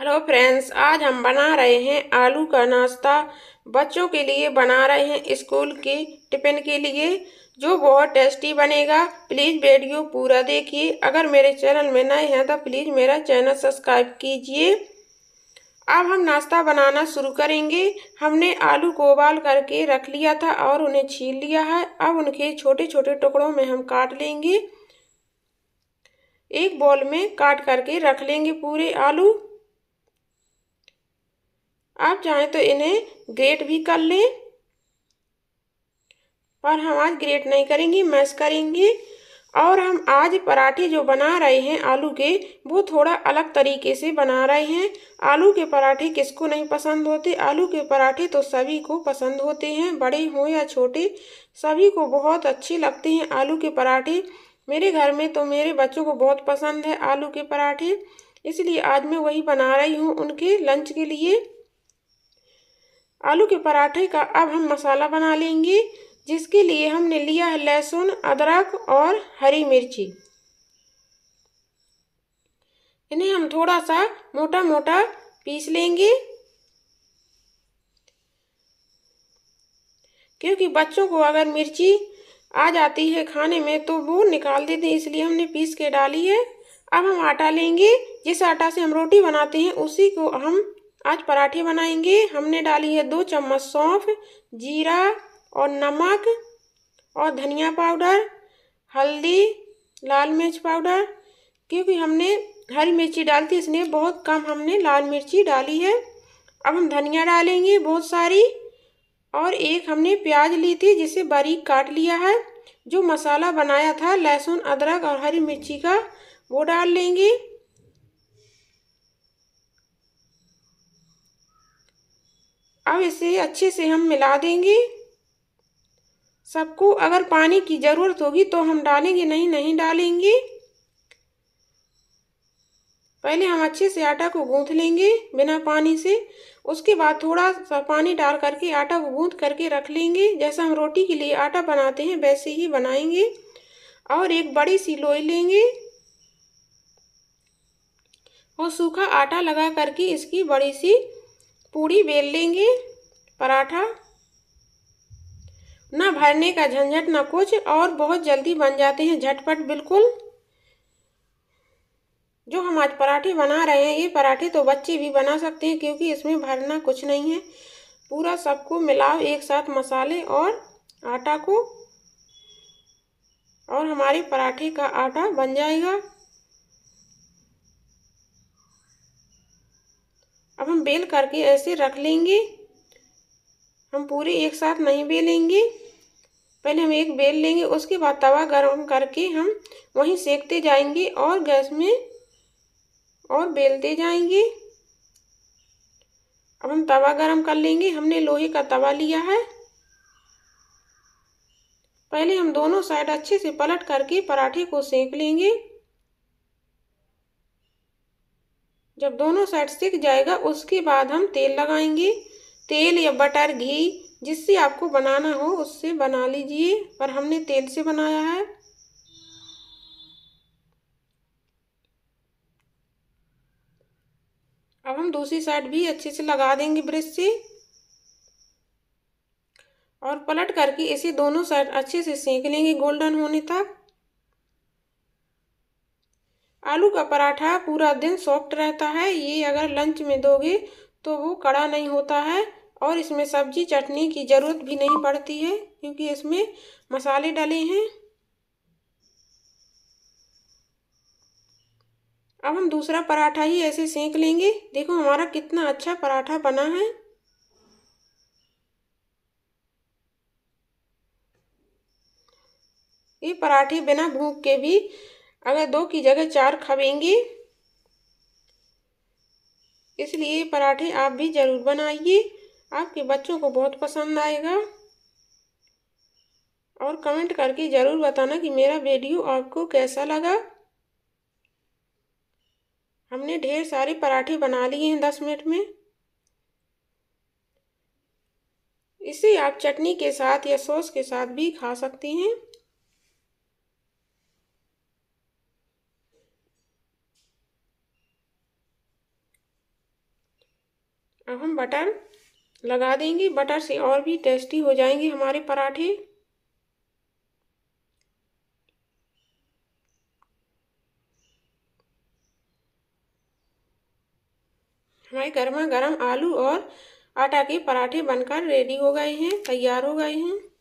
hello friends आज हम बना रहे हैं आलू का नाश्ता बच्चों के लिए बना रहे हैं स्कूल के टिफ़िन के लिए जो बहुत टेस्टी बनेगा प्लीज़ वीडियो पूरा देखिए अगर मेरे चैनल में नए हैं तो प्लीज़ मेरा चैनल सब्सक्राइब कीजिए अब हम नाश्ता बनाना शुरू करेंगे हमने आलू को उबाल करके रख लिया था और उन्हें छील लिया है अब उनके छोटे छोटे टुकड़ों में हम काट लेंगे एक बॉल में काट करके रख लेंगे पूरे आलू आप चाहें तो इन्हें ग्रेट भी कर लें पर हम आज ग्रेट नहीं करेंगे मैश करेंगे और हम आज पराठे जो बना रहे हैं आलू के वो थोड़ा अलग तरीके से बना रहे हैं आलू के पराठे किसको नहीं पसंद होते आलू के पराठे तो सभी को पसंद होते हैं बड़े हों या छोटे सभी को बहुत अच्छे लगते हैं आलू के पराठे मेरे घर में तो मेरे बच्चों को बहुत पसंद है आलू के पराठे इसलिए आज मैं वही बना रही हूँ उनके लंच के लिए आलू के पराठे का अब हम मसाला बना लेंगे जिसके लिए हमने लिया है लहसुन अदरक और हरी मिर्ची इन्हें हम थोड़ा सा मोटा मोटा पीस लेंगे क्योंकि बच्चों को अगर मिर्ची आ जाती है खाने में तो वो निकाल देते हैं इसलिए हमने पीस के डाली है अब हम आटा लेंगे जिस आटा से हम रोटी बनाते हैं उसी को हम आज पराठे बनाएंगे हमने डाली है दो चम्मच सौंफ जीरा और नमक और धनिया पाउडर हल्दी लाल मिर्च पाउडर क्योंकि हमने हरी मिर्ची डालती है इसलिए बहुत कम हमने लाल मिर्ची डाली है अब हम धनिया डालेंगे बहुत सारी और एक हमने प्याज ली थी जिसे बारीक काट लिया है जो मसाला बनाया था लहसुन अदरक और हरी मिर्ची का वो डाल लेंगे अब इसे अच्छे से हम मिला देंगे सबको अगर पानी की ज़रूरत होगी तो हम डालेंगे नहीं नहीं डालेंगे पहले हम अच्छे से आटा को गूँथ लेंगे बिना पानी से उसके बाद थोड़ा सा पानी डाल करके आटा को गूँथ करके रख लेंगे जैसा हम रोटी के लिए आटा बनाते हैं वैसे ही बनाएंगे और एक बड़ी सी लोई लेंगे और सूखा आटा लगा करके इसकी बड़ी सी पूड़ी बेल लेंगे पराठा ना भरने का झंझट ना कुछ और बहुत जल्दी बन जाते हैं झटपट बिल्कुल जो हम आज पराठे बना रहे हैं ये पराठे तो बच्चे भी बना सकते हैं क्योंकि इसमें भरना कुछ नहीं है पूरा सबको मिलाओ एक साथ मसाले और आटा को और हमारे पराठे का आटा बन जाएगा अब हम बेल करके ऐसे रख लेंगे हम पूरी एक साथ नहीं बेलेंगे पहले हम एक बेल लेंगे उसके बाद तवा गर्म करके हम वहीं सेकते जाएंगे और गैस में और बेलते जाएंगे अब हम तवा गरम कर लेंगे हमने लोहे का तवा लिया है पहले हम दोनों साइड अच्छे से पलट करके पराठे को सेक लेंगे जब दोनों साइड सेक जाएगा उसके बाद हम तेल लगाएंगे तेल या बटर घी जिससे आपको बनाना हो उससे बना लीजिए पर हमने तेल से बनाया है अब हम दूसरी साइड भी अच्छे से लगा देंगे ब्रश से और पलट करके इसे दोनों साइड अच्छे से सेंक लेंगे गोल्डन होने तक आलू का पराठा पूरा दिन सॉफ्ट रहता है ये अगर लंच में दोगे तो वो कड़ा नहीं होता है और इसमें सब्जी चटनी की ज़रूरत भी नहीं पड़ती है क्योंकि इसमें मसाले डले हैं अब हम दूसरा पराठा ही ऐसे सेंक लेंगे देखो हमारा कितना अच्छा पराठा बना है ये पराठे बिना भूख के भी अगर दो की जगह चार खबेंगे इसलिए पराठे आप भी ज़रूर बनाइए आपके बच्चों को बहुत पसंद आएगा और कमेंट करके ज़रूर बताना कि मेरा वीडियो आपको कैसा लगा हमने ढेर सारे पराठे बना लिए हैं दस मिनट में इसे आप चटनी के साथ या सॉस के साथ भी खा सकती हैं अब हम बटर लगा देंगे बटर से और भी टेस्टी हो जाएंगे हमारे पराठे हमारे गर्मा गर्म आलू और आटा के पराठे बनकर रेडी हो गए हैं तैयार हो गए हैं